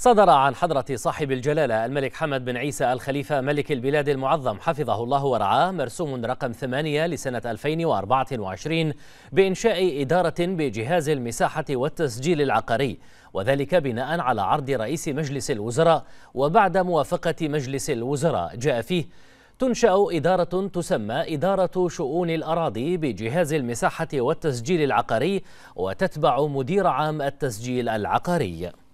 صدر عن حضرة صاحب الجلالة الملك حمد بن عيسى الخليفة ملك البلاد المعظم حفظه الله ورعاه مرسوم رقم 8 لسنة 2024 بإنشاء إدارة بجهاز المساحة والتسجيل العقاري وذلك بناء على عرض رئيس مجلس الوزراء وبعد موافقة مجلس الوزراء جاء فيه تنشأ إدارة تسمى إدارة شؤون الأراضي بجهاز المساحة والتسجيل العقاري وتتبع مدير عام التسجيل العقاري